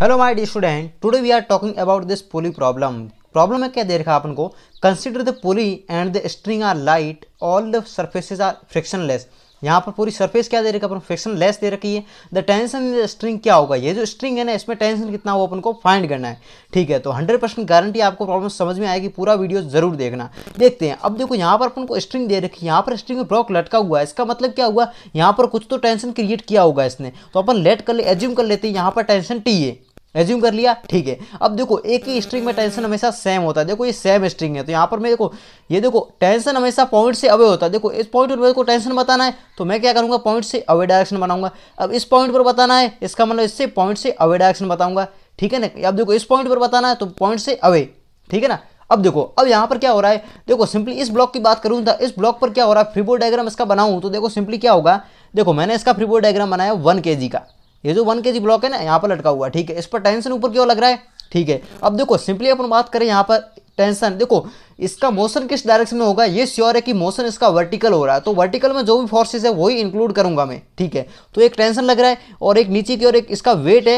hello my dear student today we are talking about this pulley problem problem में क्या दे रखा अपन को consider the pulley and the string are light all the surfaces are frictionless यहाँ पर पूरी सरफेस क्या दे रखी है अपन फ्रिक्शन लेस दे रखी है the tension in the string क्या होगा ये जो स्ट्रिंग है ना इसमें टेंशन कितना वो अपन को फाइंड करना है ठीक है तो 100 परसेंट गारंटी आपको प्रॉब्लम समझ में आएगी पूरा वीडियो जरूर देखना देखते हैं अब देखो यहाँ पर अपन को स्ट्रिंग दे रखी है यहाँ पर स्ट्रिंग में ब्लॉक लटका हुआ है इसका मतलब क्या हुआ यहाँ पर कुछ तो टेंशन क्रिएट किया होगा इसने तो अपन लेट कर ले एज्यूम कर लेते हैं यहाँ पर टेंशन टी है रेज्यूम कर लिया ठीक है अब देखो एक ही स्ट्रिंग में टेंशन हमेशा सेम होता है देखो ये सेम स्ट्रिंग है तो यहाँ पर मैं देखो ये देखो टेंशन हमेशा पॉइंट से अवे होता है देखो इस पॉइंट पर मेरे को टेंशन बताना है तो मैं क्या करूँगा पॉइंट से अवे डायरेक्शन बनाऊंगा अब इस पॉइंट पर बताना है इसका मतलब इससे पॉइंट से अवे डायरेक्शन बताऊंगा ठीक है ना अब देखो इस पॉइंट पर बताना है तो पॉइंट से अवे ठीक है ना अब देखो अब यहाँ पर क्या हो रहा है देखो सिंपली इस ब्लॉक की बात करूँ तो इस ब्लॉक पर क्या हो रहा है फ्रीबोर्ड डायग्राम इसका बनाऊँ तो देखो सिंपली क्या होगा देखो मैंने इसका फ्रीबोर्ड डायग्राम बनाया वन के का ये जो वन के ब्लॉक है ना यहाँ पर लटका हुआ ठीक है इस पर टेंशन ऊपर क्यों लग रहा है ठीक है अब देखो सिंपली अपन बात करें यहाँ पर टेंशन देखो इसका मोशन किस डायरेक्शन में होगा ये श्योर है कि मोशन इसका वर्टिकल हो रहा है तो वर्टिकल में जो भी फोर्सेस है वही इंक्लूड करूंगा मैं ठीक है तो एक टेंशन लग रहा है और एक नीचे की ओर एक इसका वेट है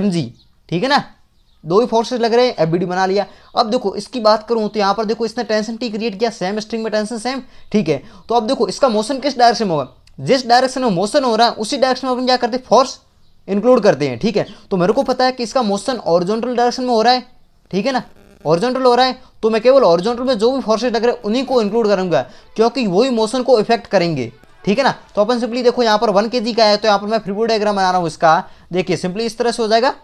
एम ठीक है ना दो ही फोर्सेस लग रहे हैं एफ बना लिया अब देखो इसकी बात करूँ तो यहाँ पर देखो इसने टेंशन टी क्रिएट किया सेम स्ट्रिंग में टेंशन सेम ठीक है तो अब देखो इसका मोशन किस डायरेक्शन में होगा जिस डायरेक्शन में मोशन हो रहा है उसी डायरेक्शन में अपन क्या करते फोर्स इंक्लूड करते हैं ठीक है तो मेरे को पता है कि इसका मोशन ऑरिजेंटल डायरेक्शन में हो रहा है ठीक है ना ऑरिजेंटल हो रहा है तो मैं केवल ऑरिजेंटल में जो भी फोर्सेज लग रहे हैं उन्हीं को इंक्लूड करूंगा क्योंकि वही मोशन को इफेक्ट करेंगे ठीक है ना तो अपन सिंपली देखो यहाँ पर वन के का है तो यहाँ पर मैं फ्रीबोर्ड डायग्राम बना रहा हूँ इसका देखिए सिंपली इस तरह से हो जाएगा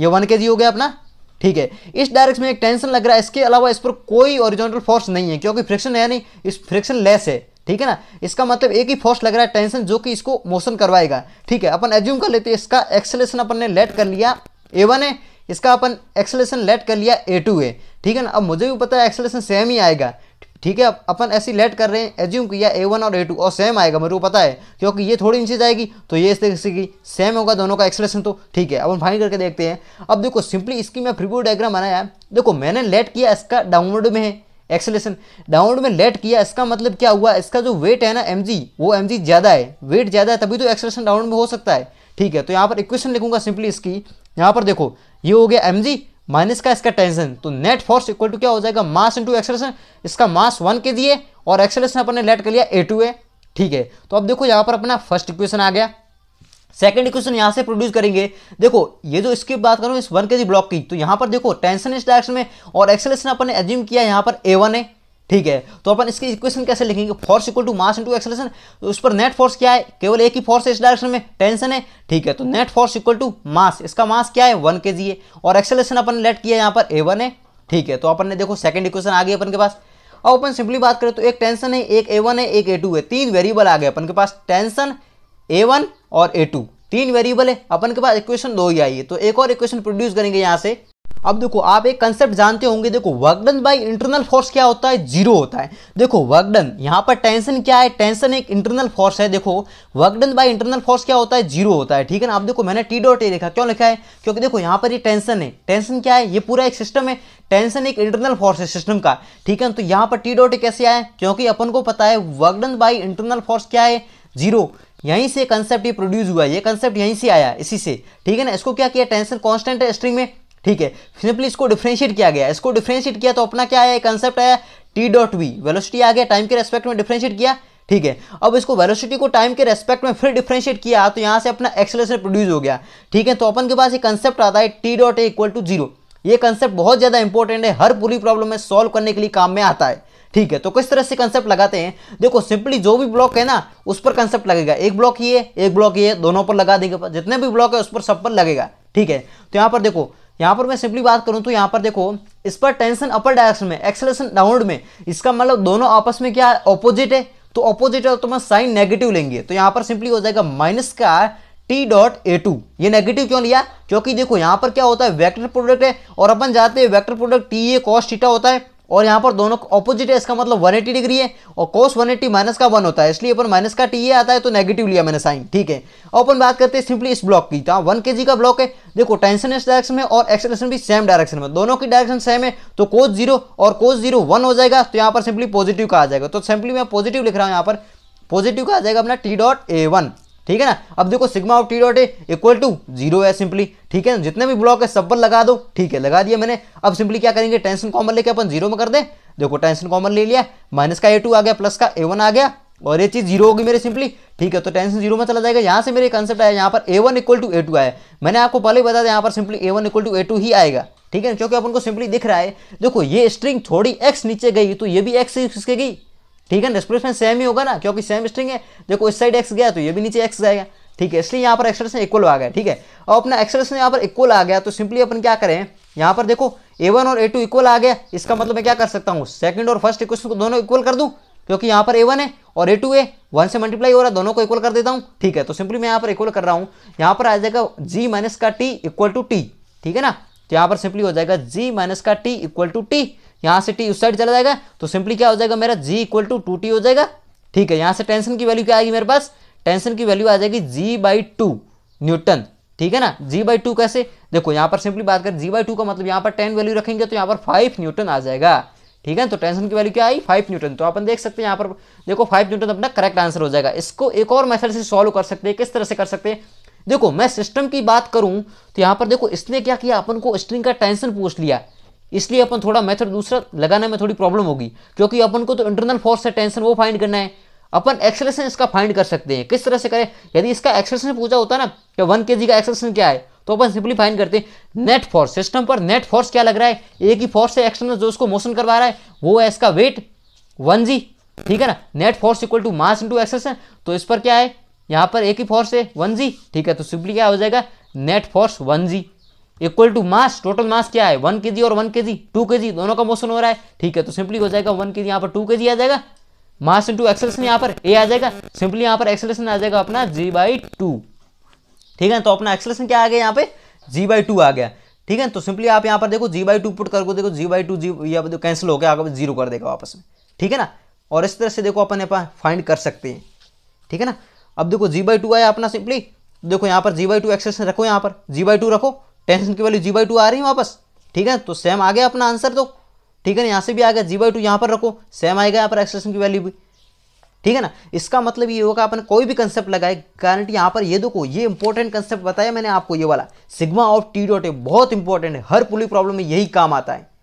ये वन के हो गया अपना ठीक है इस डायरेक्शन में एक टेंशन लग रहा है इसके अलावा इस पर कोई ओरिजेंटल फोर्स नहीं है क्योंकि फ्रिक्शन है नहीं इस फ्रिक्शन लेस है ठीक है ना इसका मतलब एक ही फोर्स लग रहा है टेंशन जो कि इसको मोशन करवाएगा ठीक है अपन एज्यूम कर लेते हैं इसका एक्सलेशन अपन ने लेट कर लिया ए वन है इसका अपन एक्सलेशन लेट कर लिया ए टू है ठीक है ना अब मुझे भी पता है एक्सेलेशन सेम ही आएगा ठीक है अपन ऐसी लेट कर रहे हैं एज्यूम किया ए वन और ए टू और सेम आएगा मेरे को पता है क्योंकि ये थोड़ी इंची जाएगी तो ये इस तरीके से सेम होगा दोनों का एक्सलेशन तो ठीक है अपन फाइन करके देखते हैं अब देखो सिंपली इसकी मैं प्रीव्यू डायग्राम बनाया देखो मैंने लेट किया इसका डाउनवर्ड में है एक्सेलेशन डाउन में लेट किया इसका मतलब क्या हुआ इसका जो वेट है ना एम वो एम ज़्यादा है वेट ज़्यादा है तभी तो एक्सेलेशन डाउन में हो सकता है ठीक है तो यहाँ पर इक्वेशन लिखूंगा सिंपली इसकी यहाँ पर देखो ये हो गया एम माइनस का इसका टेंशन तो नेट फोर्स इक्वल टू क्या हो जाएगा मास इंटू एक्सलेशन इसका मास वन के दिए और एक्सलेशन अपने लेट कर लिया ए टू ए ठीक है तो अब देखो यहाँ पर अपना फर्स्ट इक्वेशन आ गया सेकंड इक्वेशन यहां से प्रोड्यूस करेंगे देखो ये जो इसकी बात करूँ इस वन के जी ब्लॉक की तो यहाँ पर देखो टेंशन इस डायरेक्शन में और एक्सेलेशन अपन ने एज्यूम किया यहाँ पर ए वन है ठीक है तो अपन इसकी इक्वेशन कैसे लिखेंगे force equal to mass into acceleration तो उस पर नेट फोर्स क्या है केवल एक ही फोर्स है इस डायरेक्शन में टेंशन है ठीक है तो net force equal to mass इसका मास क्या है वन के है और एक्सेलेशन अपन ने लेट किया यहाँ पर ए वन है ठीक है तो अपन ने देखो सेकंड इक्वेशन आ गई अपन के पास अब अपन सिंपली बात करें तो एक टेंशन है एक ए वन है एक ए टू है तीन वेरिएबल आ गए अपन के पास टेंशन ए वन और ए टू तीन वेरिएबल है अपन के पास इक्वेशन दो ही आई है तो एक और इक्वेशन प्रोड्यूस करेंगे यहाँ से अब देखो आप एक कंसेप्ट जानते होंगे देखो work done done by internal force क्या होता है जीरो होता है देखो वर्कडन यहाँ पर टेंशन क्या है टेंशन एक इंटरनल फोर्स है देखो work done done by internal force क्या होता है जीरो होता है ठीक है ना आप देखो मैंने टी डॉट ए लिखा क्यों लिखा है क्योंकि देखो यहाँ पर ये टेंशन है टेंशन क्या है ये पूरा एक सिस्टम है टेंशन एक इंटरनल फोर्स है सिस्टम का ठीक है तो यहाँ पर टी डॉट ए कैसे आए क्योंकि अपन को पता है वर्कडन बाई इंटरनल फोर्स क्या है जीरो यहीं से कंसेप्ट प्रोड्यूस हुआ ये कंसेप्ट यहीं से आया इसी से ठीक है ना इसको क्या किया टेंशन कॉन्स्टेंट है स्ट्रिंग में ठीक है सिंपली इसको डिफ्रेंशिएट किया गया इसको डिफ्रेंशिएट किया तो अपना क्या आया कंसेप्ट आया टी डॉट वी वेलोसिटी आ गया टाइम के रेस्पेक्ट में डिफ्रेंशिएट किया ठीक है अब इसको वेलोसिटी को टाइम के रेस्पेक्ट में फिर डिफ्रेंशिएट किया तो यहाँ से अपना एक्सलेसन प्रोड्यूस हो गया ठीक है तो अपन के पास ये कंसेप्ट आता है T dot a equal to zero ये कंसेप्ट बहुत ज़्यादा इंपॉर्टेंट है हर पूरी प्रॉब्लम में सॉल्व करने के लिए काम में आता है ठीक है तो किस तरह से कंसेप्ट लगाते हैं देखो सिंपली जो भी ब्लॉक है ना उस पर कंसेप्ट लगेगा एक ब्लॉक ये एक ब्लॉक ये दोनों पर लगा देंगे जितने भी ब्लॉक है उस पर सब पर लगेगा ठीक है तो यहां पर देखो यहां पर मैं सिंपली बात करूं तो यहां पर देखो इस पर टेंशन अपर डायरेक्शन में एक्सलेशन डाउनवर्ड में इसका मतलब दोनों आपस में क्या ऑपोजिट है तो ऑपोजिट है तो मैं साइन नेगेटिव लेंगे तो यहाँ पर सिंपली हो जाएगा माइनस का टी डॉट ए टू ये नेगेटिव क्यों लिया क्योंकि देखो यहां पर क्या होता है वेक्टर प्रोडक्ट है और अपन जाते हैं vector product T a cos theta होता है और यहाँ पर दोनों ऑपोजिट है इसका मतलब 180 डिग्री है और कोस 180 माइनस का वन होता है इसलिए अपन माइनस का टी ये आता है तो नेगेटिव लिया मैंने साइन ठीक है और अपन बात करते हैं सिंपली इस ब्लॉक की जहाँ वन के का ब्लॉक है देखो टेंशन इस डायरेक्शन में और एक्सलेशन भी सेम डायरेक्शन में दोनों की डायरेक्शन सेम है तो कोस जीरो और कोस जीरो वन हो जाएगा तो यहाँ पर सिंपली पॉजिटिव का आ जाएगा तो सिंपली मैं पॉजिटिव लिख रहा हूँ यहाँ पर पॉजिटिव का आ जाएगा अपना टी डॉट ए वन ठीक है ना अब देखो sigma of T dot equal to zero है सिंपली ठीक है ना जितने भी ब्लॉक है सब पर लगा दो ठीक है लगा दिया मैंने अब सिंपली क्या करेंगे टेंशन कॉमन लेके अपन जीरो में कर दे देखो टेंशन कॉमन ले लिया माइनस का ए टू आ गया प्लस का ए वन आ गया और ये चीज़ जीरो होगी मेरे सिंपली ठीक है तो टेंशन जीरो में चला जाएगा यहाँ से मेरे कंसेप्ट आया यहाँ पर a one equal to a two आया मैंने आपको पहले ही बताया यहाँ पर simply a one equal to a two ही आएगा ठीक है क्योंकि अपन को सिंपली दिख रहा है देखो ये स्ट्रिंग थोड़ी एक्स नीचे गई तो ये भी एक्स किसके गई ठीक है डिस्प्लेसमेंट सेम ही होगा ना क्योंकि सेम स्ट्रिंग है देखो इस साइड एक्स गया तो ये भी नीचे एक्स जाएगा ठीक है इसलिए यहाँ पर एक्सप्रेशन इक्वल आ गया ठीक है और अपना एक्सप्रेशन यहाँ पर इक्वल आ गया तो सिंपली अपन क्या करें यहाँ पर देखो ए वन और ए टू इक्वल आ गया इसका मतलब मैं क्या कर सकता हूँ सेकंड और फर्स्ट इक्वेशन को दोनों इक्वल कर दूँ क्योंकि यहाँ पर ए वन है और ए टू है वन से मल्टीप्लाई हो रहा है दोनों को इक्वल कर देता हूँ ठीक है तो सिंपली मैं यहाँ पर इक्वल कर रहा हूँ यहाँ पर आ जाएगा जी माइनस का टी इक्वल टू टी ठीक है ना तो यहाँ पर सिंपली हो जाएगा जी माइनस का टी इक्वल टू टी यहाँ से टी उस साइड चला जाएगा तो सिंपली क्या हो जाएगा मेरा g equal to two T हो जाएगा ठीक है यहाँ से टेंशन की वैल्यू क्या आएगी मेरे पास टेंशन की वैल्यू आ जाएगी जी बाई टू न्यूटन ठीक है ना जी बाई टू कैसे देखो यहाँ पर सिंपली बात कर जी बाई टू का मतलब यहाँ पर टेन वैल्यू रखेंगे तो यहाँ पर फाइव न्यूटन आ जाएगा ठीक है तो टेंशन की वैल्यू क्या आई फाइव न्यूटन तो अपन देख सकते हैं यहाँ पर देखो फाइव न्यूटन अपना करेक्ट आंसर हो जाएगा इसको एक और मेथड से सॉल्व कर सकते हैं किस तरह से कर सकते हैं देखो मैं सिस्टम की बात करूं तो यहां पर देखो इसने क्या किया अपन को स्ट्रिंग का टेंशन पूछ लिया इसलिए अपन थोड़ा मेथड दूसरा लगाने में थोड़ी प्रॉब्लम होगी क्योंकि अपन को तो इंटरनल फोर्स है टेंशन वो फाइंड करना है अपन एक्सलेशन इसका फाइंड कर सकते हैं किस तरह से करें यदि इसका एक्सलेशन पूछा होता ना कि वन के का एक्सेलेशन क्या है तो अपन सिंपली फाइंड करते हैं नेट फोर्स सिस्टम पर नेट फोर्स क्या लग रहा है एक ही फोर्स है एक्सटर्नल जो उसको मोशन करवा रहा है वो है इसका वेट वन जी ठीक है ना net force equal to mass into acceleration तो इस पर क्या है यहाँ पर एक ही फोर्स है वन जी ठीक है तो सिंपली क्या हो जाएगा net force one g equal to mass total mass क्या है वन के जी और वन के जी टू के जी दोनों का मोशन हो रहा है ठीक है तो सिंपली हो जाएगा वन के जी यहाँ पर टू के जी आ जाएगा मास इंटू एक्सलेशन यहाँ पर ए आ जाएगा सिंपली यहाँ पर एक्सलेशन आ जाएगा अपना जी बाई टू ठीक है तो अपना एक्सलेशन क्या आ गया यहाँ पे जी बाई टू आ गया ठीक है तो सिंपली आप यहाँ पर देखो जी बाई टू पुट करके देखो जी बाई टू जी यहाँ पर कैंसिल हो गया आगे जीरो कर देगा वापस में ठीक है ना और इस तरह से देखो अपन यहाँ फाइंड कर सकते हैं ठीक है ना अब देखो जी बाई टू आया अपना सिंपली देखो यहाँ पर जी बाई टू एक्सेलेशन रखो यहाँ पर जी बाई टू रखो टेंशन की वैल्यू जी बाई टू आ रही है वापस ठीक है तो सेम आ गया अपना आंसर तो ठीक है ना यहाँ से भी आ गया जी बाई टू यहाँ पर रखो सेम आएगा यहाँ पर एक्सप्रेशन की वैल्यू भी ठीक है ना इसका मतलब ये होगा अपने कोई भी कंसेप्ट लगाए गारंटी यहाँ पर ये देखो ये इंपॉर्टेंट कंसेप्ट बताया मैंने आपको ये वाला sigma of T dot A बहुत इंपॉर्टेंट है हर पुलिस प्रॉब्लम में यही काम आता है